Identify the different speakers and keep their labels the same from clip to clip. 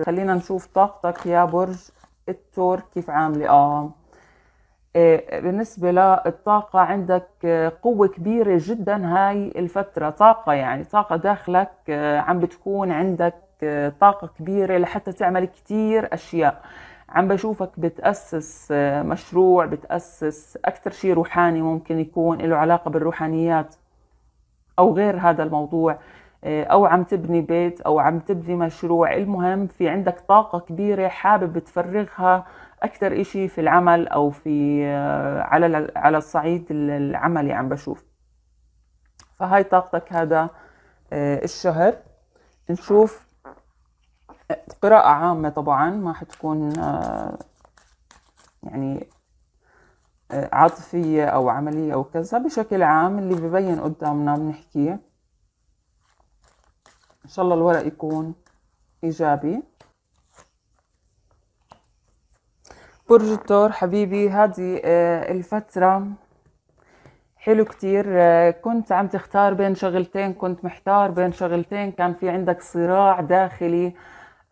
Speaker 1: خلينا نشوف طاقتك يا برج التور كيف عامله اه إيه، بالنسبه للطاقه عندك آه، قوه كبيره جدا هاي الفتره طاقه يعني طاقه داخلك آه، عم بتكون عندك آه، طاقه كبيره لحتى تعمل كتير اشياء عم بشوفك بتأسس مشروع بتأسس أكثر شيء روحاني ممكن يكون له علاقة بالروحانيات أو غير هذا الموضوع آه، او عم تبني بيت او عم تبني مشروع المهم في عندك طاقه كبيره حابب تفرغها اكثر إشي في العمل او في آه، على على الصعيد العملي عم بشوف فهاي طاقتك هذا آه، الشهر نشوف قراءة عامة طبعا ما حتكون يعني عاطفية أو عملية أو كذا بشكل عام اللي ببين قدامنا بنحكيه ان شاء الله الورق يكون ايجابي برج الثور حبيبي هذه آه، الفترة حلو كتير آه، كنت عم تختار بين شغلتين كنت محتار بين شغلتين كان في عندك صراع داخلي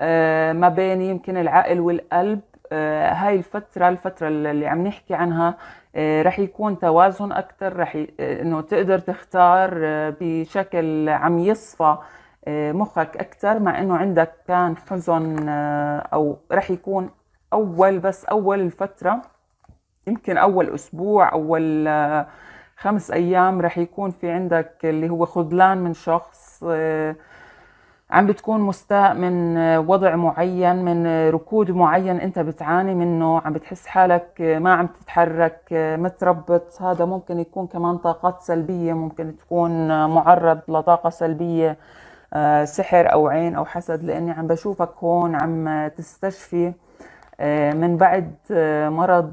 Speaker 1: آه، ما بين يمكن العقل والقلب هاي الفترة الفترة اللي عم نحكي عنها رح يكون توازن اكثر رح ي... إنه تقدر تختار بشكل عم يصفى آه، مخك اكثر مع انه عندك كان حزن آه، او رح يكون اول بس اول الفتره يمكن اول اسبوع اول آه، خمس ايام رح يكون في عندك اللي هو خذلان من شخص عم بتكون مستاء من وضع معين من ركود معين انت بتعاني منه عم بتحس حالك ما عم تتحرك متربط هذا ممكن يكون كمان طاقات سلبية ممكن تكون معرض لطاقة سلبية آه، سحر او عين او حسد لاني عم بشوفك هون عم تستشفي آه، من بعد آه، مرض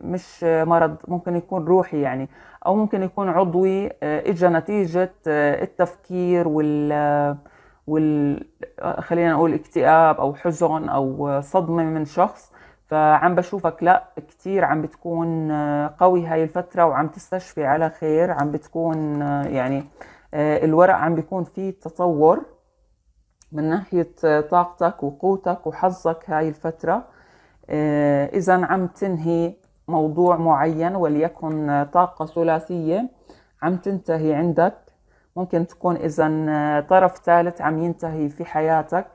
Speaker 1: مش مرض ممكن يكون روحي يعني او ممكن يكون عضوي اجى نتيجه التفكير وال وال خلينا نقول اكتئاب او حزن او صدمه من شخص فعم بشوفك لا كثير عم بتكون قوي هاي الفتره وعم تستشفي على خير عم بتكون يعني آه، الورق عم بيكون فيه تطور من ناحية آه، طاقتك وقوتك وحظك هاي الفترة آه، إذا عم تنهي موضوع معين وليكن طاقة ثلاثية عم تنتهي عندك ممكن تكون إذا طرف ثالث عم ينتهي في حياتك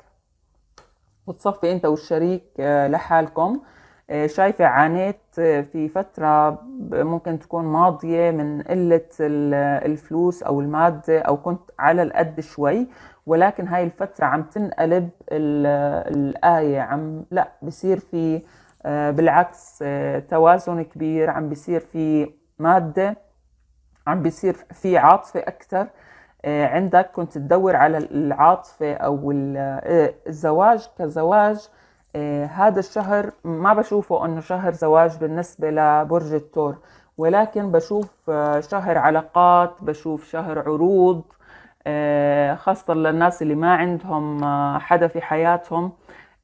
Speaker 1: وتصفي أنت والشريك لحالكم آه، شايفة عانيت آه، في فترة ممكن تكون ماضية من قلة الفلوس أو المادة أو كنت على القد شوي ولكن هاي الفترة عم تنقلب الآية عم لا بصير في آه، بالعكس توازن كبير عم بصير في مادة عم بصير في عاطفة أكثر عندك كنت تدور على العاطفة أو الزواج كزواج آه، هذا الشهر ما بشوفه انه شهر زواج بالنسبه لبرج الثور ولكن بشوف آه، شهر علاقات بشوف شهر عروض آه، خاصة للناس اللي ما عندهم حدا في حياتهم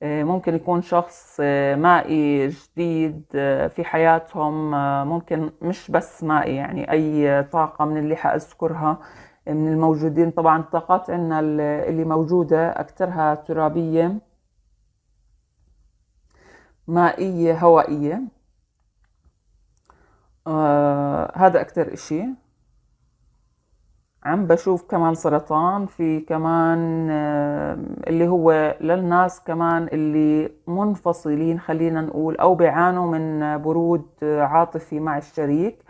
Speaker 1: ممكن يكون شخص مائي جديد في حياتهم ممكن مش بس مائي يعني أي طاقة من اللي حأذكرها من الموجودين طبعا الطاقات عندنا اللي موجودة أكثرها ترابية مائية هوائية آه هذا أكتر إشي عم بشوف كمان سرطان في كمان آه اللي هو للناس كمان اللي منفصلين خلينا نقول أو بيعانوا من برود عاطفي مع الشريك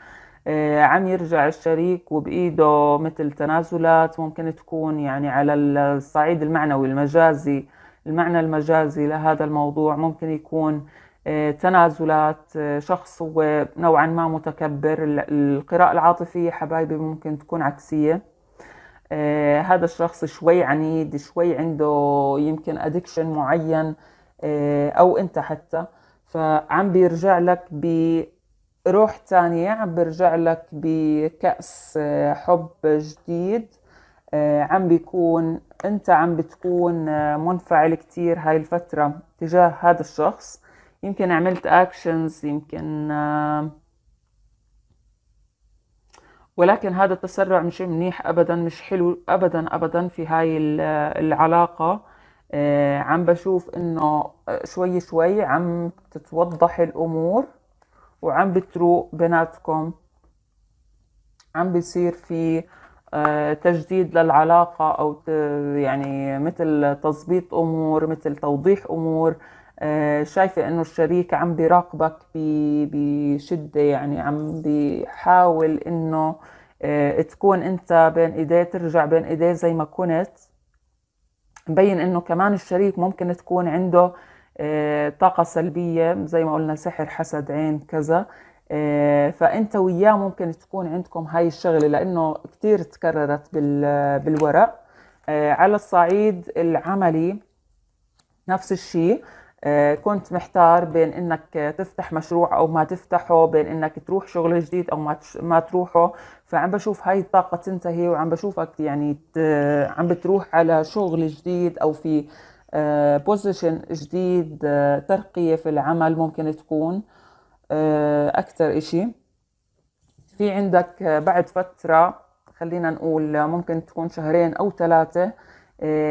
Speaker 1: آه عم يرجع الشريك وبإيده مثل تنازلات ممكن تكون يعني على الصعيد المعنوي المجازي المعنى المجازي لهذا الموضوع ممكن يكون آه، تنازلات آه، شخص هو نوعا ما متكبر القراءة العاطفية حبايبي ممكن تكون عكسية آه، هذا الشخص شوي عنيد شوي عنده يمكن أدكشن معين أو أنت حتى فعم بيرجع لك بروح تانية عم بيرجع لك بكأس حب جديد عم بيكون انت عم بتكون آه، منفعل كتير هاي الفترة تجاه هذا الشخص يمكن عملت اكشنز يمكن آه، ولكن هذا التسرع مش منيح ابدا مش حلو ابدا ابدا في هاي آه، العلاقة عم بشوف انه شوي شوي عم تتوضح الامور وعم بتروق بيناتكم عم بيصير في آه، تجديد للعلاقة أو يعني مثل تظبيط أمور مثل توضيح أمور آه، شايفة إنه الشريك عم بيراقبك بشدة يعني عم بيحاول إنه آه، تكون أنت بين إيديه ترجع بين إيديه زي ما كنت مبين إنه كمان الشريك ممكن تكون عنده طاقة سلبية زي ما قلنا سحر حسد عين كذا آه، فانت وياه ممكن تكون عندكم هاي الشغله لانه كثير تكررت بالورق آه، على الصعيد العملي نفس الشيء آه، كنت محتار بين انك تفتح مشروع او ما تفتحه بين انك تروح شغل جديد او ما ما تروحه فعم بشوف هاي الطاقه تنتهي وعم بشوفك يعني عم بتروح على شغل جديد او في بوزيشن جديد ترقيه في العمل ممكن تكون آه، أكثر إشي في عندك آه، بعد فترة خلينا نقول آه، ممكن تكون شهرين أو ثلاثة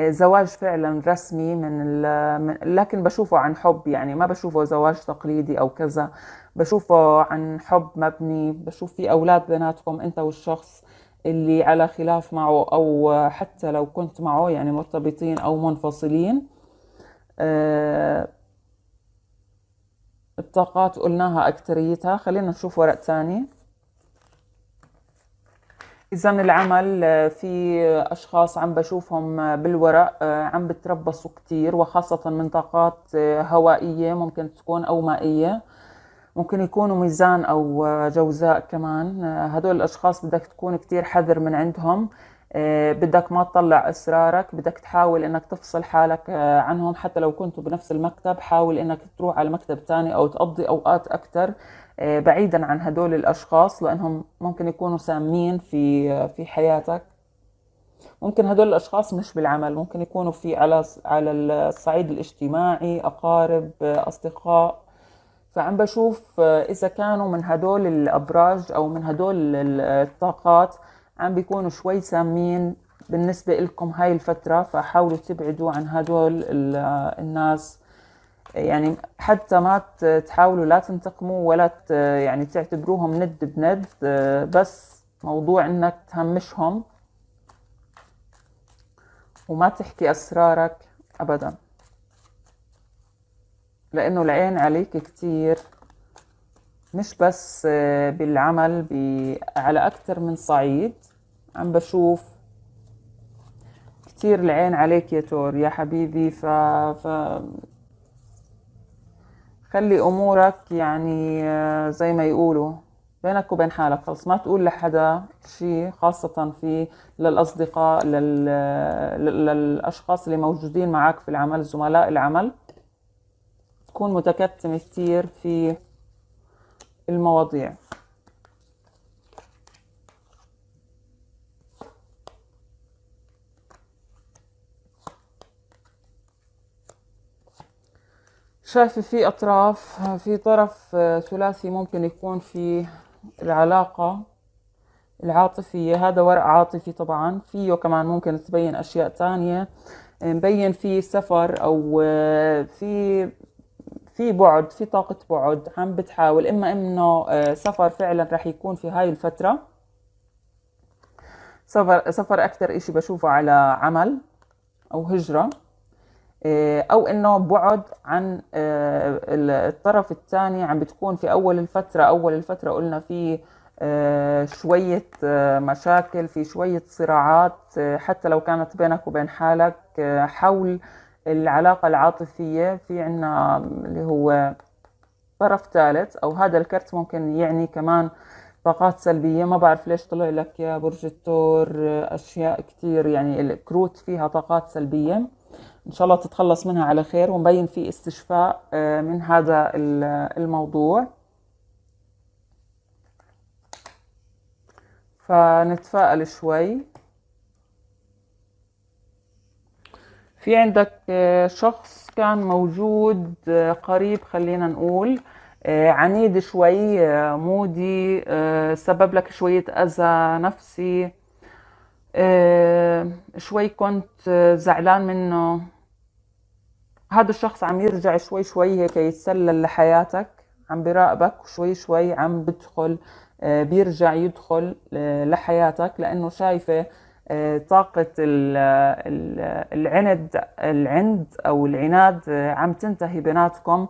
Speaker 1: زواج فعلا رسمي من, لكن بشوفه عن حب يعني ما بشوفه زواج تقليدي او كذا بشوفه عن حب مبني بشوف في اولاد بيناتكم انت والشخص اللي على خلاف معه او حتى لو كنت معه يعني مرتبطين او منفصلين أه الطاقات قلناها أكتريتها خلينا نشوف ورق ثاني إذا العمل آه، في أشخاص عم بشوفهم آه، بالورق آه، عم بتربصوا كتير وخاصة من طاقات هوائية ممكن تكون أو مائية ممكن يكونوا ميزان أو جوزاء كمان هدول الأشخاص بدك تكون كتير حذر من عندهم آه، بدك ما تطلع اسرارك بدك تحاول انك تفصل حالك آه، عنهم حتى لو كنتوا بنفس المكتب حاول انك تروح على مكتب تاني او تقضي اوقات اكثر آه، بعيدا عن هدول الاشخاص لانهم ممكن يكونوا سامين في في حياتك ممكن هدول الاشخاص مش بالعمل ممكن يكونوا في على على الصعيد الاجتماعي اقارب اصدقاء فعم بشوف اذا كانوا من هدول الابراج او من هدول الطاقات عم بيكونوا شوي سامين بالنسبة لكم هاي الفترة فحاولوا تبعدوا عن هدول الناس يعني حتى ما تحاولوا لا تنتقموا ولا يعني تعتبروهم ند بند بس موضوع انك تهمشهم وما تحكي اسرارك ابدا لانه العين عليك كتير مش بس بالعمل على اكثر من صعيد عم بشوف كتير العين عليك يا تور يا حبيبي ف, ف... خلي امورك يعني آه، زي ما يقولوا بينك وبين حالك خلص ما تقول لحدا شيء خاصة في للأصدقاء لل... للأشخاص اللي موجودين معك في العمل زملاء العمل تكون متكتم كتير في المواضيع شايفة في أطراف في طرف آه، ثلاثي ممكن يكون في العلاقة العاطفية هذا ورق عاطفي طبعا فيه كمان ممكن تبين أشياء تانية آه، مبين في سفر أو آه، في في بعد في طاقة بعد عم بتحاول إما إنه سفر فعلا رح يكون في هاي الفترة سفر سفر أكثر إشي بشوفه على عمل أو هجرة آه، او انه بعد عن آه، الطرف الثاني عم بتكون في اول الفتره اول الفتره قلنا في آه، شوية مشاكل في شوية صراعات حتى لو كانت بينك وبين حالك حول العلاقة العاطفية في عنا اللي هو طرف ثالث أو هذا الكرت ممكن يعني كمان طاقات سلبية ما بعرف ليش طلع لك يا برج الثور أشياء كتير يعني الكروت فيها طاقات سلبية ان شاء الله تتخلص منها على خير ومبين في استشفاء آه، من هذا الموضوع فنتفائل شوي في عندك آه، شخص كان موجود آه، قريب خلينا نقول عنيد شوي مودي سبب لك شوية أذى نفسي آه، شوي كنت آه، زعلان منه هذا الشخص عم يرجع شوي شوي هيك يتسلل لحياتك عم براقبك وشوي شوي عم بدخل آه، بيرجع يدخل لحياتك لأنه شايفة طاقة العند العند أو العناد عم تنتهي بيناتكم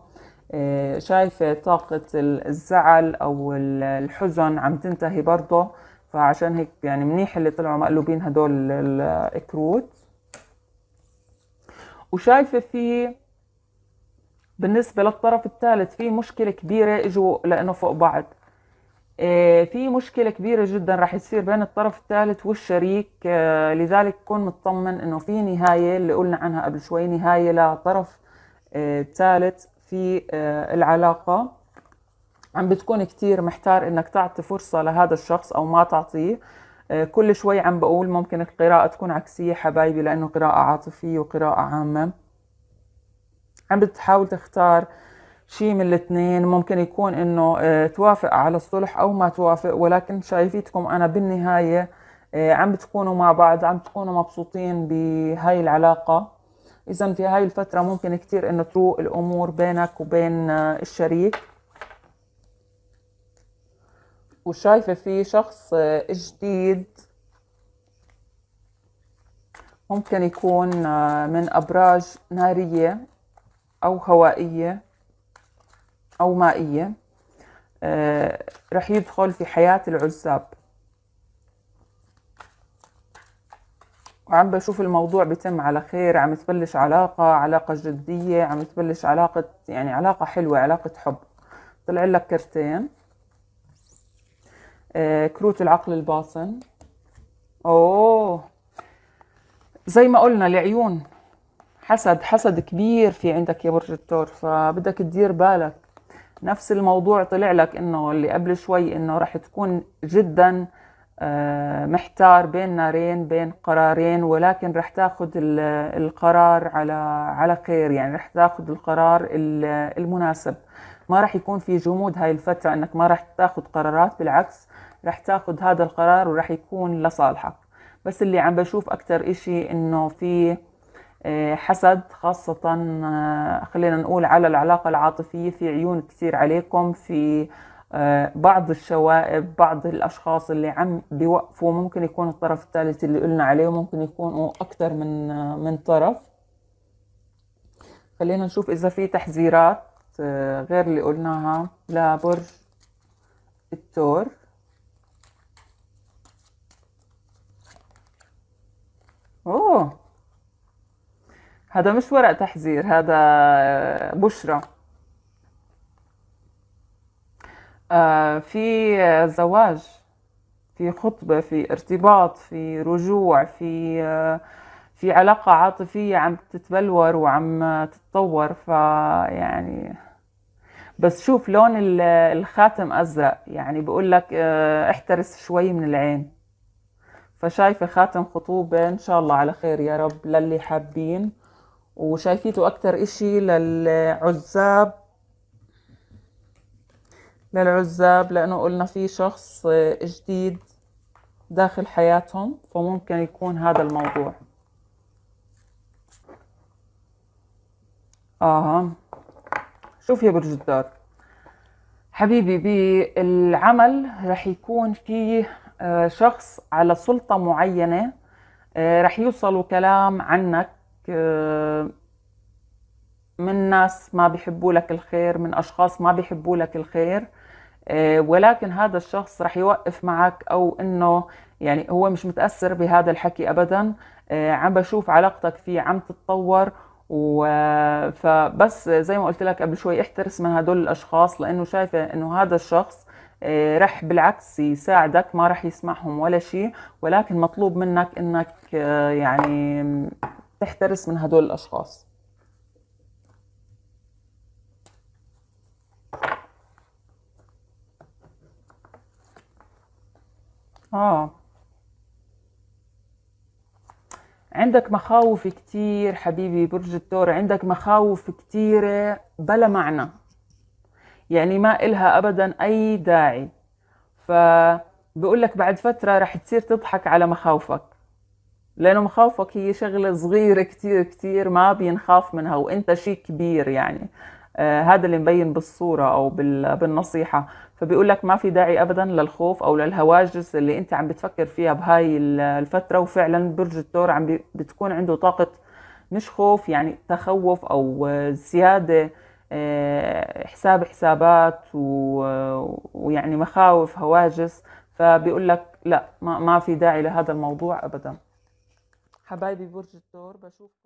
Speaker 1: شايفة طاقة الزعل أو الحزن عم تنتهي برضه فعشان هيك يعني منيح اللي طلعوا مقلوبين هدول الكروت وشايفة في بالنسبة للطرف الثالث في مشكلة كبيرة اجوا لأنه فوق بعض إيه، في مشكلة كبيرة جدا راح تصير بين الطرف الثالث والشريك إيه، لذلك كن مطمن انه في نهاية اللي قلنا عنها قبل شوي نهاية لطرف إيه، ثالث في العلاقة عم بتكون كتير محتار انك تعطي فرصة لهذا الشخص او ما تعطيه آه، كل شوي عم بقول ممكن القراءة تكون عكسية حبايبي لأنه قراءة عاطفية وقراءة عامة عم بتحاول تختار شيء من الاثنين ممكن يكون انه آه، توافق على الصلح او ما توافق ولكن شايفيتكم انا بالنهاية آه، عم بتكونوا مع بعض عم تكونوا مبسوطين بهاي العلاقة اذا في هاي الفترة ممكن كتير انه تروق الامور بينك وبين الشريك وشايفة فيه شخص آه، جديد ممكن يكون آه، من أبراج نارية أو هوائية أو مائية آه، رح يدخل في حياة العزاب وعم بشوف الموضوع بتم على خير عم تبلش علاقة علاقة جدية عم تبلش علاقة يعني علاقة حلوة علاقة حب طلع لك كرتين آه، كروت العقل الباطن اوه زي ما قلنا العيون حسد حسد كبير في عندك يا برج الثور فبدك تدير بالك نفس الموضوع طلع لك انه اللي قبل شوي انه راح تكون جدا آه، محتار بين نارين بين قرارين ولكن راح تاخذ القرار على على خير يعني راح تاخذ القرار المناسب ما راح يكون في جمود هاي الفترة انك ما راح تاخذ قرارات بالعكس راح تاخذ هذا القرار وراح يكون لصالحك بس اللي عم بشوف اكثر اشي انه في آه، حسد خاصة آه، خلينا نقول على العلاقة العاطفية في عيون كثير عليكم في آه، بعض الشوائب بعض الأشخاص اللي عم بيوقفوا ممكن يكون الطرف الثالث اللي قلنا عليه ممكن يكونوا أكثر من من طرف خلينا نشوف إذا في تحذيرات غير اللي قلناها لبرج الثور اوه هذا مش ورق تحذير هذا آه، بشرة آه في زواج في خطبة في ارتباط في رجوع في آه في علاقة عاطفية عم تتبلور وعم تتطور فيعني بس شوف لون الخاتم ازرق يعني بقول لك آه، احترس شوي من العين فشايفه خاتم خطوبه ان شاء الله على خير يا رب للي حابين وشايفيته اكتر اشي للعزاب للعزاب لانه قلنا في شخص آه، جديد داخل حياتهم فممكن يكون هذا الموضوع اه شوف يا الدار حبيبي بالعمل رح يكون في آه، شخص على سلطة معينة آه، رح يوصلوا كلام عنك آه، من ناس ما بيحبوا لك الخير من أشخاص ما بيحبوا لك الخير ولكن هذا الشخص رح يوقف معك أو أنه يعني هو مش متأثر بهذا الحكي أبدا عم بشوف علاقتك فيه عم تتطور فبس زي ما قلت لك قبل شوي احترس من هدول الاشخاص لانه شايفه انه هذا الشخص آه، رح بالعكس يساعدك ما رح يسمعهم ولا شيء ولكن مطلوب منك انك آه، يعني تحترس من هدول الاشخاص اه عندك مخاوف كتير حبيبي برج الثور عندك مخاوف كتيرة بلا معنى يعني ما إلها أبدا أي داعي فبقول لك بعد فترة رح تصير تضحك على مخاوفك لأنه مخاوفك هي شغلة صغيرة كتير كتير ما بينخاف منها وإنت شيء كبير يعني آه، هذا اللي مبين بالصورة أو بالنصيحة فبيقول لك ما في داعي أبدا للخوف أو للهواجس اللي أنت عم بتفكر فيها بهاي الفترة وفعلا برج الثور عم بتكون عنده طاقة مش خوف يعني تخوف أو آه، زيادة آه، حساب حسابات ويعني مخاوف هواجس فبيقول لك لا ما في داعي لهذا الموضوع أبدا حبايبي برج الثور بشوفكم